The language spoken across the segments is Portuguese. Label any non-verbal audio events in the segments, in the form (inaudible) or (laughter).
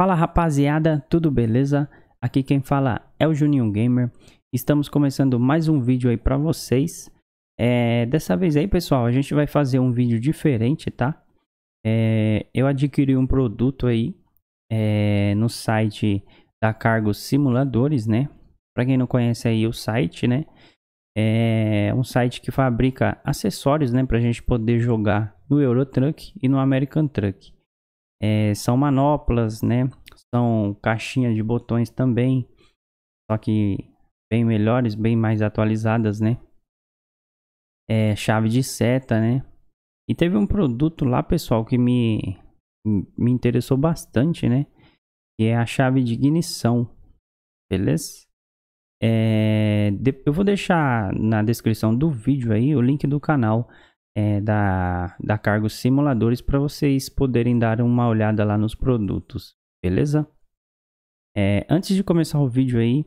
Fala rapaziada, tudo beleza? Aqui quem fala é o Juninho Gamer. Estamos começando mais um vídeo aí para vocês. É, dessa vez aí, pessoal, a gente vai fazer um vídeo diferente, tá? É, eu adquiri um produto aí é, no site da Cargo Simuladores, né? Para quem não conhece aí o site, né? É um site que fabrica acessórios, né? Para a gente poder jogar no Euro Truck e no American Truck é, são manoplas, né? São caixinhas de botões também, só que bem melhores, bem mais atualizadas, né? É, chave de seta, né? E teve um produto lá, pessoal, que me, me interessou bastante, né? Que é a chave de ignição, beleza? É, eu vou deixar na descrição do vídeo aí o link do canal é, da, da Cargos Simuladores para vocês poderem dar uma olhada lá nos produtos, beleza? É, antes de começar o vídeo aí,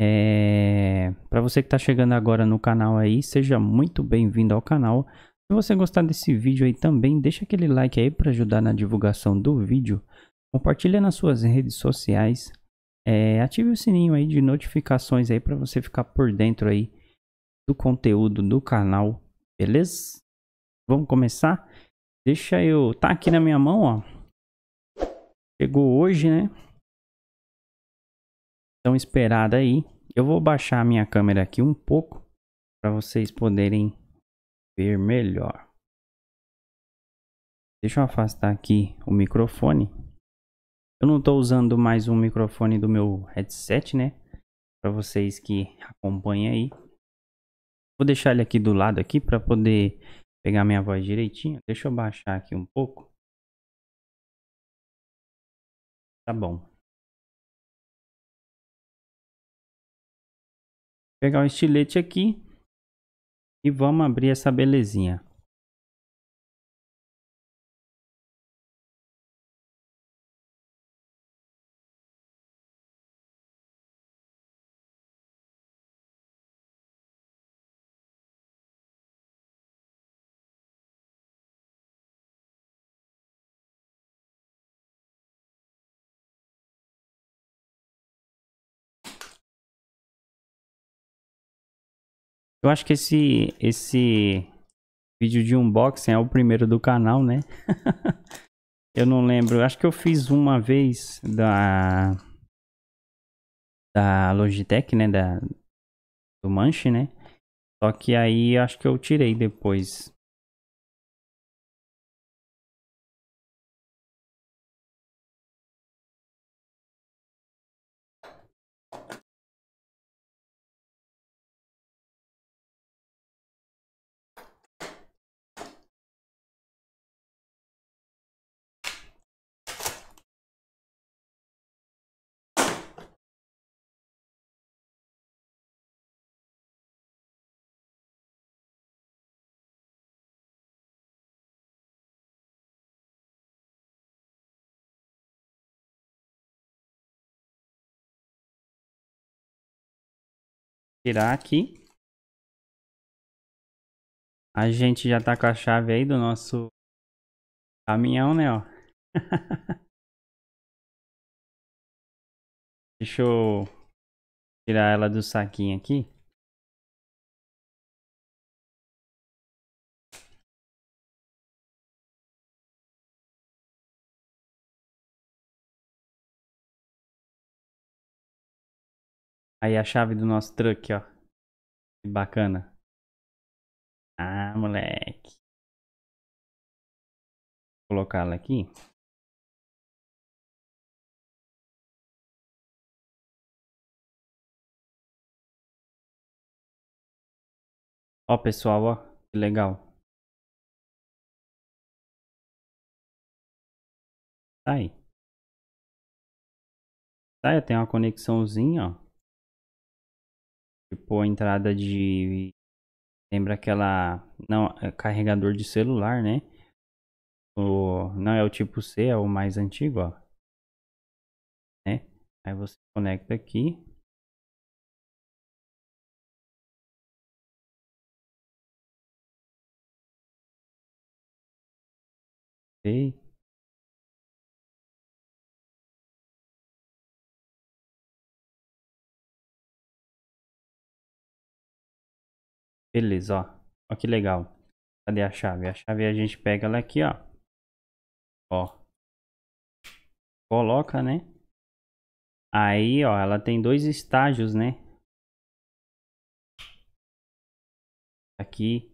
é, para você que está chegando agora no canal aí, seja muito bem-vindo ao canal. Se você gostar desse vídeo aí também, deixa aquele like aí para ajudar na divulgação do vídeo. Compartilha nas suas redes sociais. É, ative o sininho aí de notificações aí para você ficar por dentro aí do conteúdo do canal, beleza? Vamos começar? Deixa eu... Tá aqui na minha mão, ó. Chegou hoje, né? Então, esperada aí. Eu vou baixar a minha câmera aqui um pouco para vocês poderem ver melhor. Deixa eu afastar aqui o microfone. Eu não estou usando mais um microfone do meu headset, né? Para vocês que acompanham aí. Vou deixar ele aqui do lado aqui para poder Pegar minha voz direitinho. Deixa eu baixar aqui um pouco. Tá bom. Pegar o estilete aqui. E vamos abrir essa belezinha. Eu acho que esse, esse vídeo de unboxing é o primeiro do canal, né? (laughs) eu não lembro. Acho que eu fiz uma vez da da Logitech, né, da do Manche, né? Só que aí acho que eu tirei depois. tirar aqui. A gente já tá com a chave aí do nosso caminhão, né, ó. (laughs) Deixa eu tirar ela do saquinho aqui. Aí a chave do nosso truck, ó. Que bacana. Ah, moleque. Vou colocar ela aqui. Ó, pessoal, ó. Que legal. Sai. Sai, tem uma conexãozinha, ó. Tipo, a entrada de. Lembra aquela. Não, é, carregador de celular, né? O... Não é o tipo C, é o mais antigo, ó. Né? Aí você conecta aqui. Okay. Beleza, ó. que legal. Cadê a chave? A chave a gente pega ela aqui, ó. Ó. Coloca, né? Aí, ó, ela tem dois estágios, né? Aqui,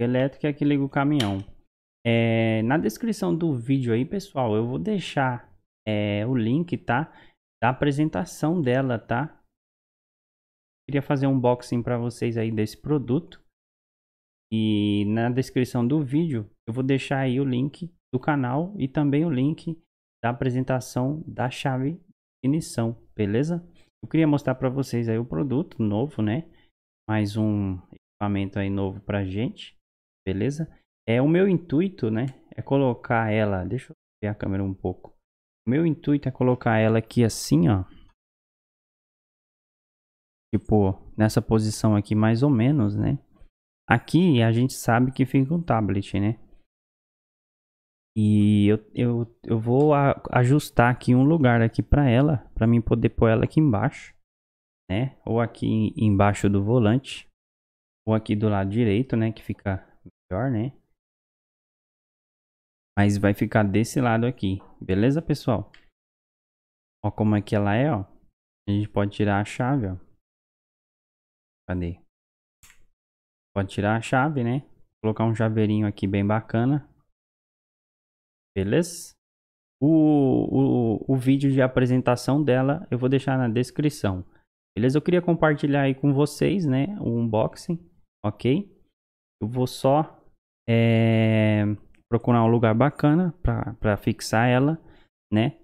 elétrica é que liga o caminhão. É, na descrição do vídeo aí, pessoal, eu vou deixar é, o link, tá? Da apresentação dela, tá? Queria fazer um unboxing para vocês aí desse produto. E na descrição do vídeo eu vou deixar aí o link do canal e também o link da apresentação da chave de ignição, beleza? Eu queria mostrar para vocês aí o produto novo, né? Mais um equipamento aí novo pra gente, beleza? É o meu intuito, né? É colocar ela, deixa eu ver a câmera um pouco. O meu intuito é colocar ela aqui assim, ó tipo, nessa posição aqui mais ou menos, né? Aqui a gente sabe que fica um tablet, né? E eu, eu, eu vou a, ajustar aqui um lugar aqui para ela, para mim poder pôr ela aqui embaixo, né? Ou aqui embaixo do volante, ou aqui do lado direito, né? Que fica melhor, né? Mas vai ficar desse lado aqui, beleza, pessoal? Ó como é que ela é, ó. A gente pode tirar a chave, ó. Cadê? Pode tirar a chave, né? Colocar um chaveirinho aqui bem bacana. Beleza? O, o, o vídeo de apresentação dela eu vou deixar na descrição. Beleza? Eu queria compartilhar aí com vocês, né? O unboxing, ok? Eu vou só é, procurar um lugar bacana para fixar ela, né?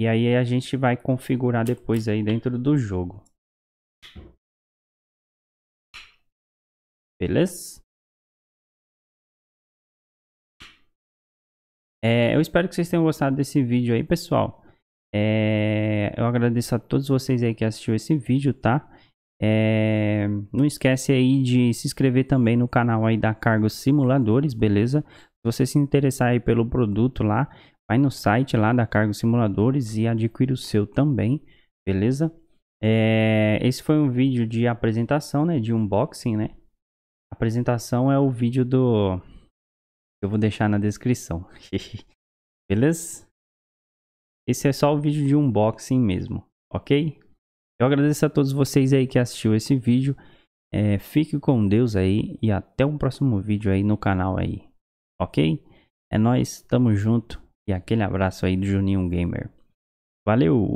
E aí a gente vai configurar depois aí dentro do jogo. Beleza? É, eu espero que vocês tenham gostado desse vídeo aí, pessoal. É, eu agradeço a todos vocês aí que assistiu esse vídeo, tá? É, não esquece aí de se inscrever também no canal aí da Cargo Simuladores, beleza? Se você se interessar aí pelo produto lá, vai no site lá da Cargo Simuladores e adquire o seu também, beleza? É, esse foi um vídeo de apresentação, né? De unboxing, né? apresentação é o vídeo do. Eu vou deixar na descrição. (laughs) Beleza? Esse é só o vídeo de unboxing mesmo, ok? Eu agradeço a todos vocês aí que assistiu esse vídeo. É, fique com Deus aí e até um próximo vídeo aí no canal aí, ok? É nós, tamo junto e aquele abraço aí do Juninho Gamer. Valeu!